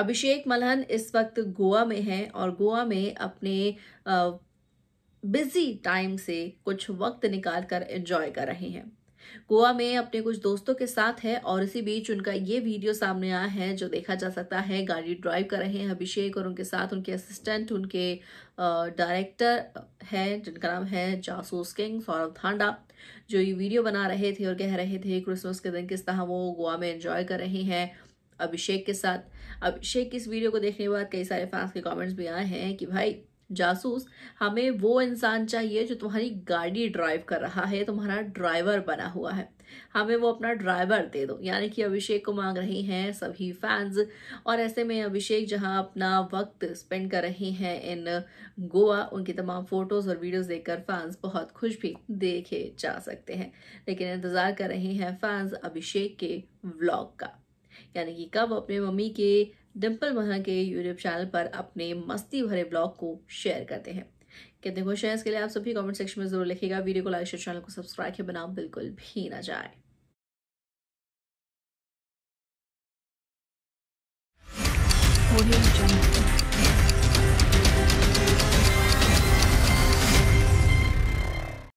अभिषेक मल्हन इस वक्त गोवा में हैं और गोवा में अपने बिजी टाइम से कुछ वक्त निकाल कर एंजॉय कर रहे हैं गोवा में अपने कुछ दोस्तों के साथ है और इसी बीच उनका ये वीडियो सामने आया है जो देखा जा सकता है गाड़ी ड्राइव कर रहे हैं अभिषेक और उनके साथ उनके असिस्टेंट उनके डायरेक्टर है जिनका नाम है जासूस किंग सौरभ थांडा जो ये वीडियो बना रहे थे और कह रहे थे क्रिसमस के दिन किस तरह वो गोवा में एंजॉय कर रहे हैं अभिषेक के साथ अभिषेक की इस वीडियो को देखने के बाद कई सारे फैंस के कमेंट्स भी आए हैं कि भाई जासूस हमें वो इंसान चाहिए जो तुम्हारी गाड़ी ड्राइव कर रहा है तुम्हारा ड्राइवर बना हुआ है हमें वो अपना ड्राइवर दे दो यानी कि अभिषेक को मांग रहे हैं सभी फैंस और ऐसे में अभिषेक जहां अपना वक्त स्पेंड कर रहे हैं इन गोवा उनकी तमाम फोटोज और वीडियोस देखकर फैंस बहुत खुश भी देखे जा सकते हैं लेकिन इंतजार कर रहे हैं फैंस अभिषेक के व्लॉग का यानी कि कब अपने मम्मी के डिम्पल महा के यूट्यूब चैनल पर अपने मस्ती भरे ब्लॉग को शेयर करते हैं कितने खुश हैं इसके लिए आप सभी कमेंट सेक्शन में जरूर लिखेगा वीडियो को लाइक शेयर चैनल को सब्सक्राइब के बनाओ बिल्कुल भी ना जाए audio jungle